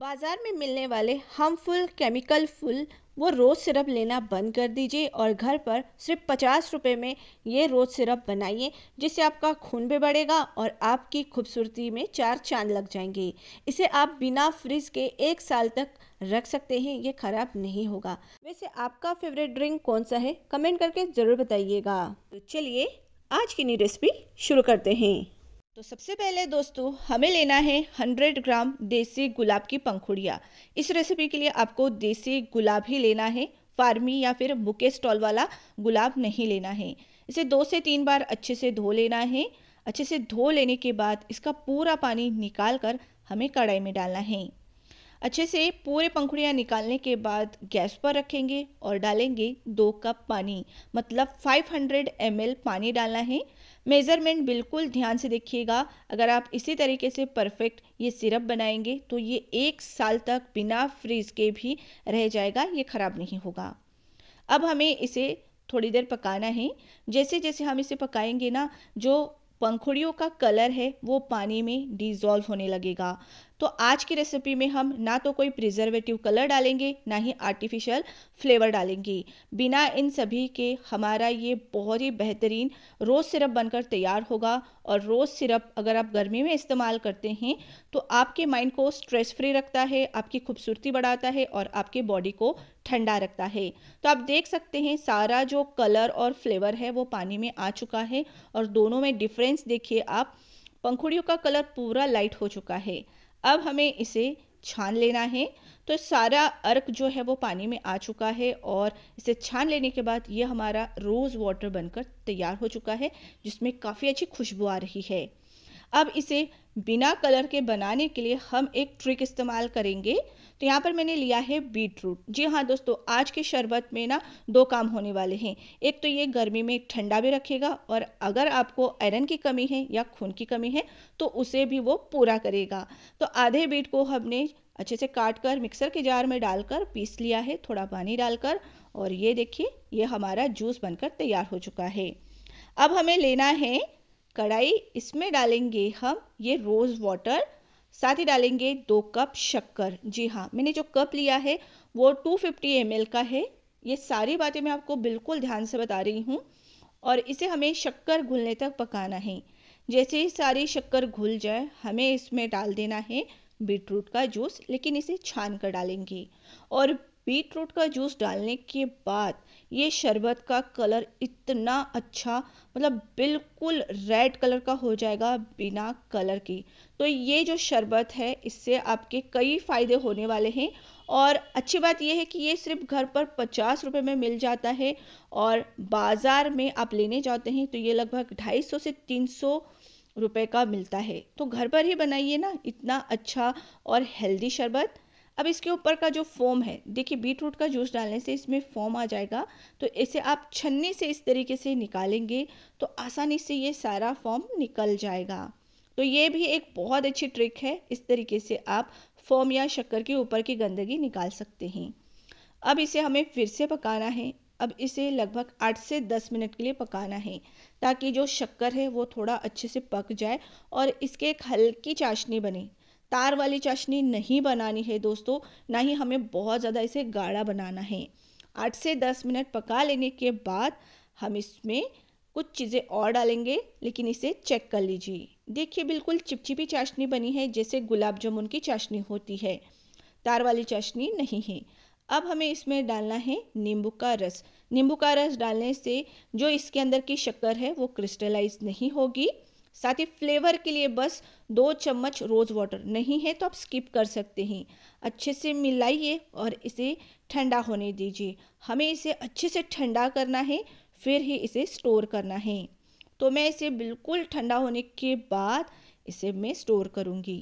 बाज़ार में मिलने वाले हार्मफुल केमिकल फुल वो रोज़ सिरप लेना बंद कर दीजिए और घर पर सिर्फ पचास रुपये में ये रोज़ सिरप बनाइए जिससे आपका खून भी बढ़ेगा और आपकी खूबसूरती में चार चांद लग जाएंगे इसे आप बिना फ्रिज के एक साल तक रख सकते हैं ये ख़राब नहीं होगा वैसे आपका फेवरेट ड्रिंक कौन सा है कमेंट करके ज़रूर बताइएगा तो चलिए आज की नई रेसिपी शुरू करते हैं तो सबसे पहले दोस्तों हमें लेना है 100 ग्राम देसी गुलाब की पंखुड़िया इस रेसिपी के लिए आपको देसी गुलाब ही लेना है फार्मी या फिर बुके स्टॉल वाला गुलाब नहीं लेना है इसे दो से तीन बार अच्छे से धो लेना है अच्छे से धो लेने के बाद इसका पूरा पानी निकाल कर हमें कढ़ाई में डालना है अच्छे से पूरे पंखुड़ियाँ निकालने के बाद गैस पर रखेंगे और डालेंगे दो कप पानी मतलब 500 हंड्रेड पानी डालना है मेज़रमेंट बिल्कुल ध्यान से देखिएगा अगर आप इसी तरीके से परफेक्ट ये सिरप बनाएंगे तो ये एक साल तक बिना फ्रीज के भी रह जाएगा ये ख़राब नहीं होगा अब हमें इसे थोड़ी देर पकाना है जैसे जैसे हम इसे पकाएंगे ना जो पंखुड़ियों का कलर है वो पानी में डिज़ोल्व होने लगेगा तो आज की रेसिपी में हम ना तो कोई प्रिजर्वेटिव कलर डालेंगे ना ही आर्टिफिशियल फ्लेवर डालेंगे बिना इन सभी के हमारा ये बहुत ही बेहतरीन रोज़ सिरप बनकर तैयार होगा और रोज़ सिरप अगर आप गर्मी में इस्तेमाल करते हैं तो आपके माइंड को स्ट्रेस फ्री रखता है आपकी खूबसूरती बढ़ाता है और आपके बॉडी को ठंडा रखता है तो आप देख सकते हैं सारा जो कलर और फ्लेवर है वो पानी में आ चुका है और दोनों में डिफरेंस देखिए आप पंखुड़ियों का कलर पूरा लाइट हो चुका है अब हमें इसे छान लेना है तो सारा अर्क जो है वो पानी में आ चुका है और इसे छान लेने के बाद ये हमारा रोज़ वाटर बनकर तैयार हो चुका है जिसमें काफ़ी अच्छी खुशबू आ रही है अब इसे बिना कलर के बनाने के लिए हम एक ट्रिक इस्तेमाल करेंगे तो यहाँ पर मैंने लिया है बीट रूट जी हाँ दोस्तों आज के शरबत में ना दो काम होने वाले हैं एक तो ये गर्मी में ठंडा भी रखेगा और अगर आपको आयरन की कमी है या खून की कमी है तो उसे भी वो पूरा करेगा तो आधे बीट को हमने अच्छे से काट कर मिक्सर के जार में डालकर पीस लिया है थोड़ा पानी डालकर और ये देखिए ये हमारा जूस बनकर तैयार हो चुका है अब हमें लेना है कढ़ाई इसमें डालेंगे हम ये रोज़ वाटर साथ ही डालेंगे दो कप शक्कर जी हाँ मैंने जो कप लिया है वो 250 फिफ्टी का है ये सारी बातें मैं आपको बिल्कुल ध्यान से बता रही हूँ और इसे हमें शक्कर घुलने तक पकाना है जैसे ही सारी शक्कर घुल जाए हमें इसमें डाल देना है बीटरूट का जूस लेकिन इसे छान कर डालेंगे और बीट रूट का जूस डालने के बाद ये शरबत का कलर इतना अच्छा मतलब बिल्कुल रेड कलर का हो जाएगा बिना कलर की तो ये जो शरबत है इससे आपके कई फ़ायदे होने वाले हैं और अच्छी बात यह है कि ये सिर्फ घर पर पचास रुपये में मिल जाता है और बाज़ार में आप लेने जाते हैं तो ये लगभग ढाई सौ से तीन सौ रुपये का मिलता है तो घर पर ही बनाइए ना इतना अच्छा और हेल्दी शरबत अब इसके ऊपर का जो फोम है देखिए बीट रूट का जूस डालने से इसमें फोम आ जाएगा तो इसे आप छन्नी से इस तरीके से निकालेंगे तो आसानी से ये सारा फोम निकल जाएगा तो ये भी एक बहुत अच्छी ट्रिक है इस तरीके से आप फोम या शक्कर के ऊपर की गंदगी निकाल सकते हैं अब इसे हमें फिर से पकाना है अब इसे लगभग आठ से दस मिनट के लिए पकाना है ताकि जो शक्कर है वो थोड़ा अच्छे से पक जाए और इसके एक हल्की चाशनी बने तार वाली चाशनी नहीं बनानी है दोस्तों ना ही हमें बहुत ज़्यादा इसे गाढ़ा बनाना है आठ से दस मिनट पका लेने के बाद हम इसमें कुछ चीज़ें और डालेंगे लेकिन इसे चेक कर लीजिए देखिए बिल्कुल चिपचिपी चाशनी बनी है जैसे गुलाब जामुन की चाशनी होती है तार वाली चाशनी नहीं है अब हमें इसमें डालना है नींबू का रस नींबू का रस डालने से जो इसके अंदर की शक्कर है वो क्रिस्टलाइज नहीं होगी साथ ही फ्लेवर के लिए बस दो चम्मच रोज़ वाटर नहीं है तो आप स्किप कर सकते हैं अच्छे से मिलाइए और इसे ठंडा होने दीजिए हमें इसे अच्छे से ठंडा करना है फिर ही इसे स्टोर करना है तो मैं इसे बिल्कुल ठंडा होने के बाद इसे मैं स्टोर करूँगी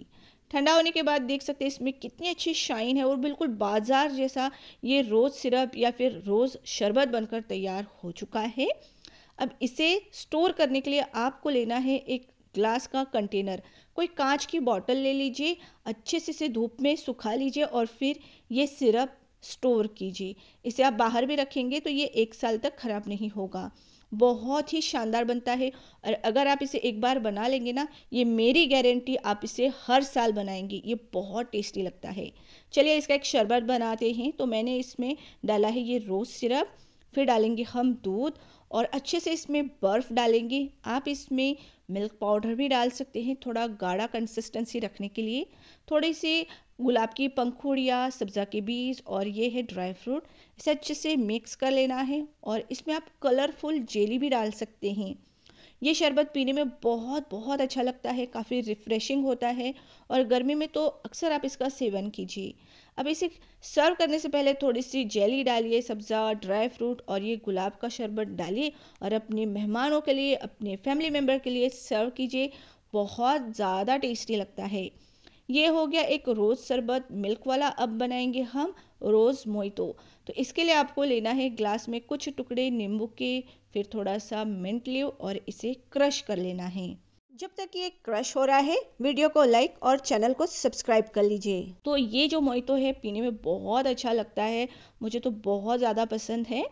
ठंडा होने के बाद देख सकते हैं इसमें कितनी अच्छी शाइन है और बिल्कुल बाजार जैसा ये रोज़ सिरप या फिर रोज़ शरबत बनकर तैयार हो चुका है अब इसे स्टोर करने के लिए आपको लेना है एक ग्लास का कंटेनर कोई कांच की बॉटल ले लीजिए अच्छे से इसे धूप में सुखा लीजिए और फिर ये सिरप स्टोर कीजिए इसे आप बाहर भी रखेंगे तो ये एक साल तक ख़राब नहीं होगा बहुत ही शानदार बनता है और अगर आप इसे एक बार बना लेंगे ना ये मेरी गारंटी आप इसे हर साल बनाएंगे ये बहुत टेस्टी लगता है चलिए इसका एक शरबत बनाते हैं तो मैंने इसमें डाला है ये रोज़ सिरप फिर डालेंगे हम दूध और अच्छे से इसमें बर्फ़ डालेंगे आप इसमें मिल्क पाउडर भी डाल सकते हैं थोड़ा गाढ़ा कंसिस्टेंसी रखने के लिए थोड़ी सी गुलाब की पंखुड़िया सब्ज़ा के बीज और ये है ड्राई फ्रूट इसे अच्छे से मिक्स कर लेना है और इसमें आप कलरफुल जेली भी डाल सकते हैं ये शरबत पीने में बहुत बहुत अच्छा लगता है काफ़ी रिफ़्रेशिंग होता है और गर्मी में तो अक्सर आप इसका सेवन कीजिए अब इसे सर्व करने से पहले थोड़ी सी जेली डालिए सब्ज़ा ड्राई फ्रूट और ये गुलाब का शरबत डालिए और अपने मेहमानों के लिए अपने फैमिली मेम्बर के लिए सर्व कीजिए बहुत ज़्यादा टेस्टी लगता है ये हो गया एक रोज़ शरबत मिल्क वाला अब बनाएंगे हम रोज़ मोइतो तो इसके लिए आपको लेना है ग्लास में कुछ टुकड़े नींबू के फिर थोड़ा सा मिंट लियो और इसे क्रश कर लेना है जब तक ये क्रश हो रहा है वीडियो को लाइक और चैनल को सब्सक्राइब कर लीजिए तो ये जो मोइतो है पीने में बहुत अच्छा लगता है मुझे तो बहुत ज़्यादा पसंद है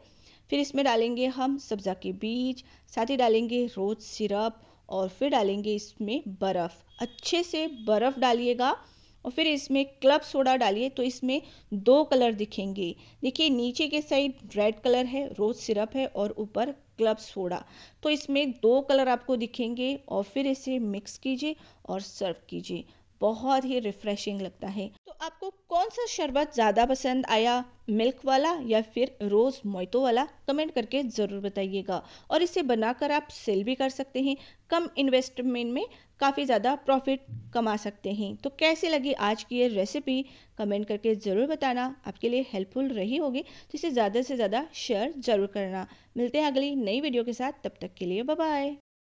फिर इसमें डालेंगे हम सब्जा के बीज साथ ही डालेंगे रोज सिरप और फिर डालेंगे इसमें बर्फ़ अच्छे से बर्फ़ डालिएगा और फिर इसमें क्लब सोडा डालिए तो इसमें दो कलर दिखेंगे देखिए नीचे के साइड रेड कलर है रोज़ सिरप है और ऊपर क्लब सोडा तो इसमें दो कलर आपको दिखेंगे और फिर इसे मिक्स कीजिए और सर्व कीजिए बहुत ही रिफ्रेशिंग लगता है तो आपको कौन सा शरबत ज़्यादा पसंद आया मिल्क वाला या फिर रोज़ मोइतो वाला कमेंट करके ज़रूर बताइएगा और इसे बनाकर आप सेल भी कर सकते हैं कम इन्वेस्टमेंट में काफ़ी ज़्यादा प्रॉफिट कमा सकते हैं तो कैसे लगी आज की ये रेसिपी कमेंट करके ज़रूर बताना आपके लिए हेल्पफुल रही होगी तो इसे ज़्यादा से ज़्यादा शेयर ज़रूर करना मिलते हैं अगली नई वीडियो के साथ तब तक के लिए बाय